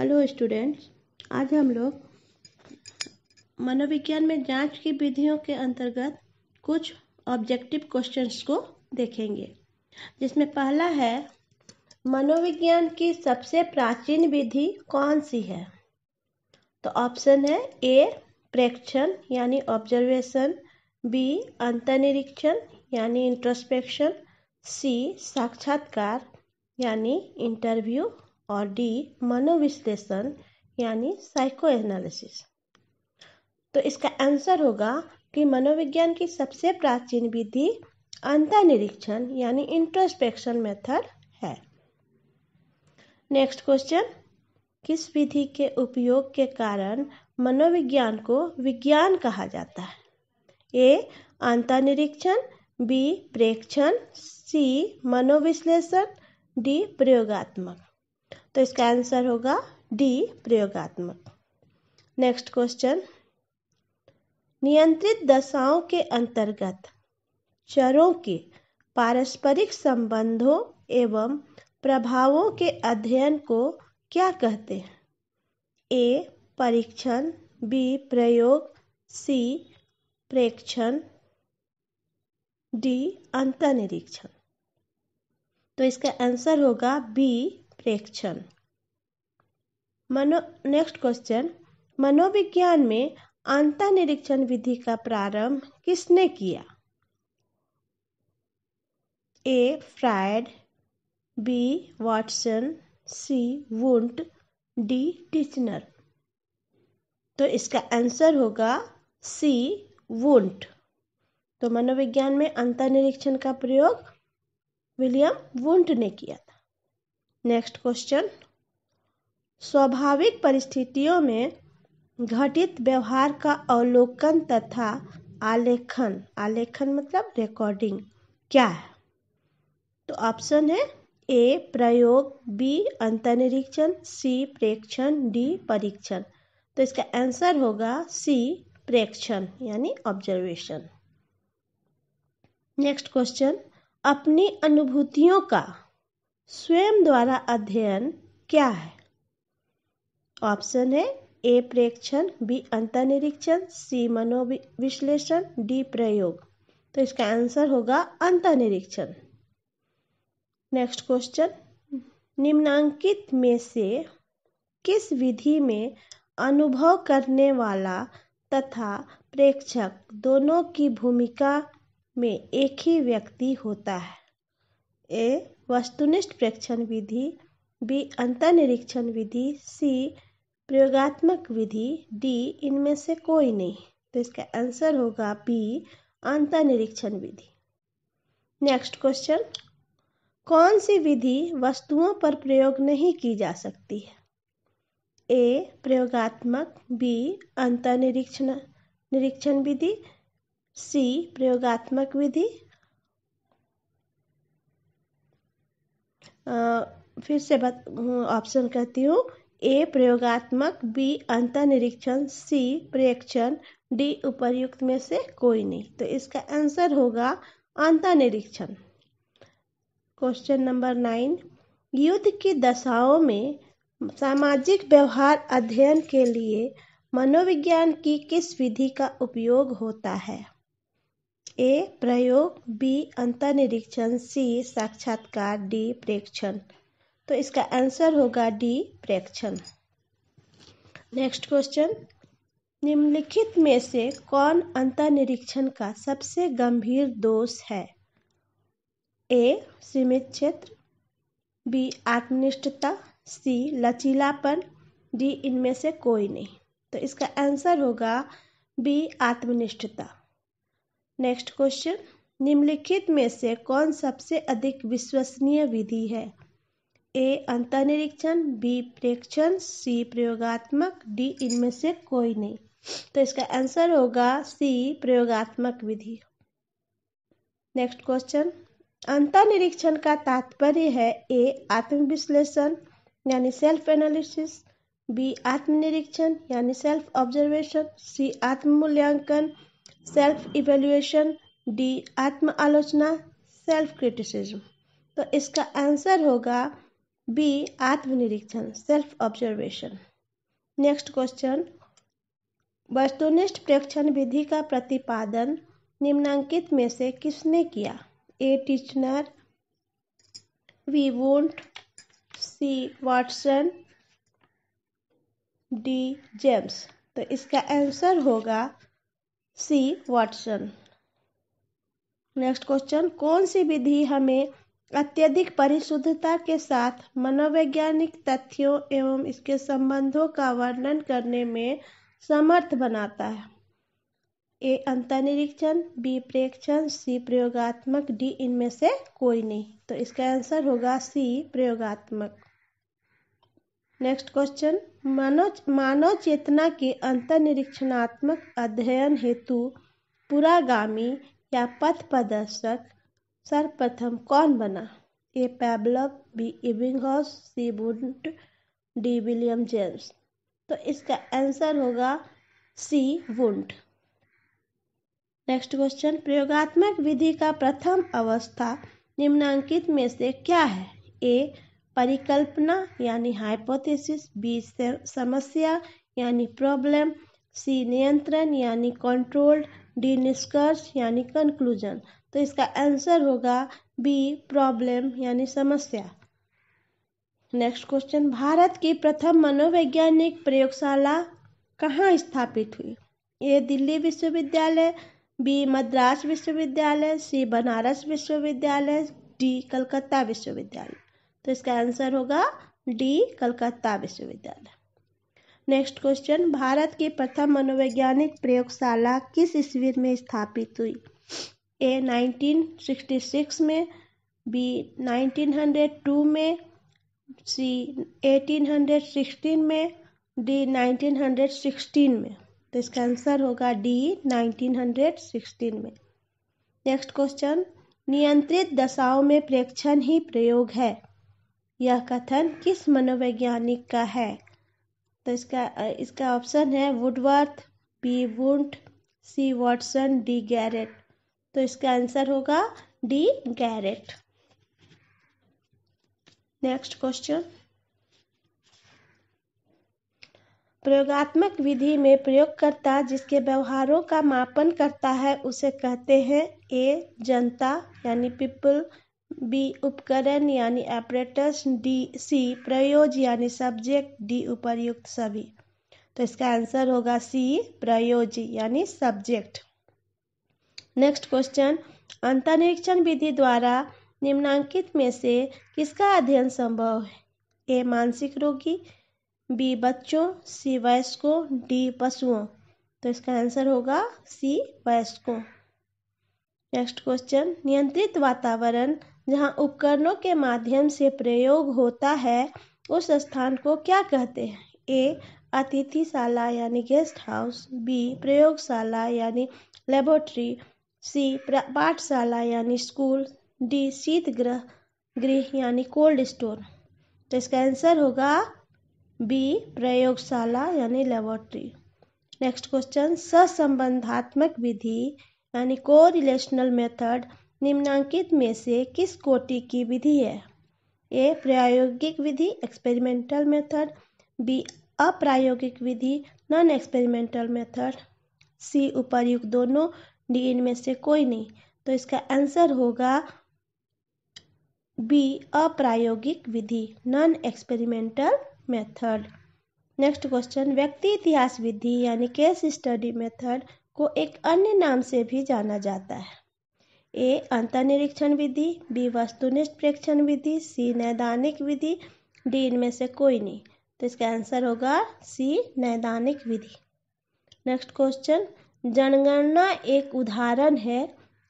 hello students आज हम लोग मनोविज्ञान में जांच की विधियों के अंतर्गत कुछ ऑब्जेक्टिव क्वेश्चंस को देखेंगे जिसमें पहला है मनोविज्ञान की सबसे प्राचीन विधि कौन सी है तो ऑप्शन है ए प्रेक्षण यानी ऑब्जर्वेशन बी अंतनिरीक्षण यानी इंट्रोस्पेक्शन सी साक्षात्कार यानी इंटरव्यू और डी मनोविश्लेषण यानी साइको एनालिसिस तो इसका आंसर होगा कि मनोविज्ञान की सबसे प्राचीन विधि अंतर्निरीक्षण यानी इंट्रोस्पेक्शन मेथड है नेक्स्ट क्वेश्चन किस विधि के उपयोग के कारण मनोविज्ञान को विज्ञान कहा जाता है ए अंतर्निरीक्षण बी प्रेक्षण सी मनोविश्लेषण डी प्रयोगात्मक तो इसका आंसर होगा डी प्रयोगात्मक नेक्स्ट क्वेश्चन नियंत्रित दशाओं के अंतर्गत चरों के पारस्परिक संबंधों एवं प्रभावों के अध्ययन को क्या कहते हैं ए परीक्षण बी प्रयोग सी प्रेक्षण डी अंतनिरीक्षण तो इसका आंसर होगा बी प्रेक्षण मनो नेक्स्ट क्वेश्चन मनोविज्ञान में आंता निरीक्षण विधि का प्रारंभ किसने किया A Freud B Watson C Wundt D Titchener तो इसका आंसर होगा सी वुंट तो मनोविज्ञान में अंतर निरीक्षण का प्रयोग विलियम वुंट ने किया था नेक्स्ट क्वेश्चन स्वाभाविक परिस्थितियों में घटित व्यवहार का अवलोकन तथा आलेखन आलेखन मतलब रिकॉर्डिंग क्या है तो ऑप्शन है ए प्रयोग बी अंतरिक्षण सी प्रेक्षण डी परीक्षण तो इसका आंसर होगा सी प्रेक्षण यानी ऑब्जर्वेशन नेक्स्ट क्वेश्चन अपनी अनुभूतियों का स्वयं द्वारा अध्ययन क्या है ऑप्शन है ए प्रेक्षण बी अंतनिरीक्षण सी मनोविश्लेषण डी प्रयोग तो इसका आंसर होगा अंतनिरीक्षण नेक्स्ट क्वेश्चन निम्नांकित में से किस विधि में अनुभव करने वाला तथा प्रेक्षक दोनों की भूमिका में एक ही व्यक्ति होता है ए वस्तुनिष्ठ प्रेक्षण विधि बी निरीक्षण विधि सी प्रयोगात्मक विधि डी इनमें से कोई नहीं तो इसका आंसर होगा बी अंतर्निरीक्षण विधि नेक्स्ट क्वेश्चन कौन सी विधि वस्तुओं पर प्रयोग नहीं की जा सकती है ए प्रयोगात्मक बी निरीक्षण निरीक्षण विधि सी प्रयोगात्मक विधि फिर से बत ऑप्शन कहती हूँ ए प्रयोगात्मक बी अंतर्निरीक्षण सी प्रेक्षण डी उपर्युक्त में से कोई नहीं तो इसका आंसर होगा अंतर्निरीक्षण क्वेश्चन नंबर नाइन युद्ध की दशाओं में सामाजिक व्यवहार अध्ययन के लिए मनोविज्ञान की किस विधि का उपयोग होता है ए प्रयोग बी अंतर्निरीक्षण सी साक्षात्कार डी प्रेक्षण तो इसका आंसर होगा डी प्रेक्षण नेक्स्ट क्वेश्चन निम्नलिखित में से कौन अंतर्निरीक्षण का सबसे गंभीर दोष है ए सीमित क्षेत्र बी आत्मनिष्ठता सी लचीलापन डी इनमें से कोई नहीं तो इसका आंसर होगा बी आत्मनिष्ठता नेक्स्ट क्वेश्चन निम्नलिखित में से कौन सबसे अधिक विश्वसनीय विधि है ए अंतरिक्षण बी प्रेक्षण सी प्रयोगात्मक डी इनमें से कोई नहीं तो इसका आंसर होगा सी प्रयोगात्मक विधि नेक्स्ट क्वेश्चन अंतरिक्षण का तात्पर्य है ए आत्मविश्लेषण यानी सेल्फ एनालिसिस बी आत्मनिरीक्षण यानी सेल्फ ऑब्जर्वेशन सी आत्म मूल्यांकन सेल्फ इवेल्युएशन डी आत्म आलोचना सेल्फ क्रिटिसिज्म तो इसका आंसर होगा बी आत्मनिरीक्षण सेल्फ ऑब्जर्वेशन नेक्स्ट क्वेश्चन वस्तुनिष्ठ प्रेक्षण विधि का प्रतिपादन निम्नांकित में से किसने किया A Titchener B Wundt C Watson D James तो इसका आंसर होगा सी वाटसन नेक्स्ट क्वेश्चन कौन सी विधि हमें अत्यधिक परिशुद्धता के साथ मनोवैज्ञानिक तथ्यों एवं इसके संबंधों का वर्णन करने में समर्थ बनाता है ए अंतरिक्षण बी प्रेक्षण सी प्रयोगात्मक डी इनमें से कोई नहीं तो इसका आंसर होगा सी प्रयोगात्मक नेक्स्ट क्वेश्चन मानव मानव चेतना के अंतर्निरीक्षणात्मक अध्ययन हेतु पुरागामी या पथ प्रदर्शक सर्वप्रथम कौन बना ए पैबलब बी इबिंगहाउस सी बुंट डी विलियम जेम्स तो इसका आंसर होगा सी वुंट नेक्स्ट क्वेश्चन प्रयोगात्मक विधि का प्रथम अवस्था निम्नांकित में से क्या है ए परिकल्पना यानी हाइपोथेसिस बी समस्या यानी प्रॉब्लम सी नियंत्रण यानी कंट्रोल डी निष्कर्ष यानी कंक्लूजन तो इसका आंसर होगा बी प्रॉब्लम यानी समस्या नेक्स्ट क्वेश्चन भारत की प्रथम मनोवैज्ञानिक प्रयोगशाला कहाँ स्थापित हुई ए दिल्ली विश्वविद्यालय बी मद्रास विश्वविद्यालय सी बनारस विश्वविद्यालय डी कलकत्ता विश्वविद्यालय तो इसका आंसर होगा डी कलकत्ता विश्वविद्यालय नेक्स्ट क्वेश्चन भारत की प्रथम मनोवैज्ञानिक प्रयोगशाला किस ईस्वी में स्थापित हुई ए 1966 में बी 1902 में सी 1816 में डी 1916 में तो इसका आंसर होगा डी 1916 में नेक्स्ट क्वेश्चन नियंत्रित दशाओं में प्रेक्षण ही प्रयोग है यह कथन किस मनोवैज्ञानिक का है तो इसका इसका ऑप्शन है Woodworth B Wundt C Watson D Garrett तो इसका आंसर होगा डी गैरेट नेक्स्ट क्वेश्चन प्रयोगात्मक विधि में प्रयोगकर्ता जिसके व्यवहारों का मापन करता है उसे कहते हैं ए जनता यानी पीपल बी उपकरण यानी ऑपरेटर्स डी सी प्रयोज यानी सब्जेक्ट डी उपर्युक्त सभी तो इसका आंसर होगा सी प्रयोज यानी सब्जेक्ट नेक्स्ट क्वेश्चन अंतरिक्षण विधि द्वारा निम्नांकित में से किसका अध्ययन संभव है ए मानसिक रोगी बी बच्चों सी वयस्कों डी पशुओं तो इसका आंसर होगा सी वयस्कों नेक्स्ट क्वेश्चन नियंत्रित वातावरण जहाँ उपकरणों के माध्यम से प्रयोग होता है उस स्थान को क्या कहते हैं ए अतिथिशाला यानी गेस्ट हाउस बी प्रयोगशाला यानी लेबोरेटरी सी पाठशाला यानी स्कूल डी शीत गृह गृह यानी कोल्ड स्टोर तो इसका आंसर होगा बी प्रयोगशाला यानी लेबोरेटरी नेक्स्ट क्वेश्चन ससंबंधात्मक विधि यानी को रिलेशनल मेथड निम्नांकित में से किस कोटि की विधि है ए प्रायोगिक विधि एक्सपेरिमेंटल मेथड बी अप्रायोगिक विधि नॉन एक्सपेरिमेंटल मेथड सी उपरयुक्त दोनों डी इनमें से कोई नहीं तो इसका आंसर होगा बी अप्रायोगिक विधि non experimental method next question व्यक्ति इतिहास विधि यानी केस स्टडी मेथड को एक अन्य नाम से भी जाना जाता है ए अंतरिक्षण विधि बी वस्तुनिष्ठ प्रेक्षण विधि सी नैदानिक विधि डी इनमें से कोई नहीं तो इसका आंसर होगा सी नैदानिक विधि नेक्स्ट क्वेश्चन जनगणना एक उदाहरण है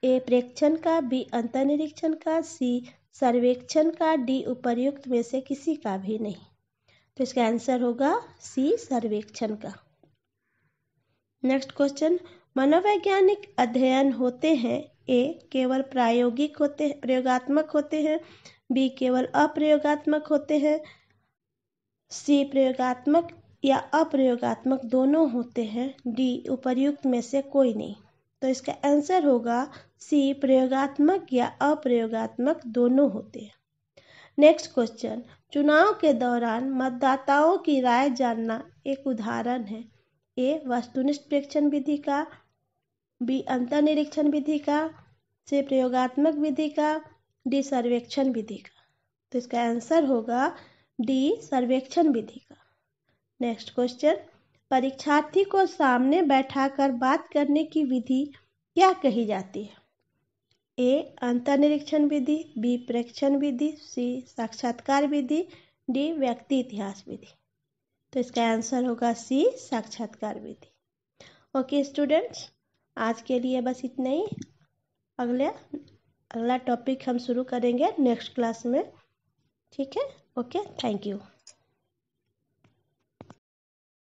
ए प्रेक्षण का बी अंतर्निरीक्षण का सी सर्वेक्षण का डी उपर्युक्त में से किसी का भी नहीं तो इसका आंसर होगा सी सर्वेक्षण का नेक्स्ट क्वेश्चन मनोवैज्ञानिक अध्ययन होते हैं ए केवल प्रायोगिक होते प्रयोगात्मक होते हैं बी केवल अप्रयोगात्मक होते हैं सी प्रयोगात्मक या अप्रयोगात्मक दोनों होते हैं डी उपर्युक्त में से कोई नहीं तो इसका आंसर होगा सी प्रयोगात्मक या अप्रयोगात्मक दोनों होते हैं नेक्स्ट क्वेश्चन चुनाव के दौरान मतदाताओं की राय जानना एक उदाहरण है ए वस्तुनिष्ठ प्रेक्षण विधि का बी अंतर्निरीक्षण विधि का से प्रयोगात्मक विधि का डी सर्वेक्षण विधि का तो इसका आंसर होगा डी सर्वेक्षण विधि का नेक्स्ट क्वेश्चन परीक्षार्थी को सामने बैठाकर बात करने की विधि क्या कही जाती है ए अंतर्निरीक्षण विधि बी प्रेक्षण विधि सी साक्षात्कार विधि डी व्यक्ति इतिहास विधि तो इसका आंसर होगा सी साक्षात्कार विधि ओके स्टूडेंट्स आज के लिए बस इतना ही अगले अगला टॉपिक हम शुरू करेंगे नेक्स्ट क्लास में ठीक है ओके थैंक यू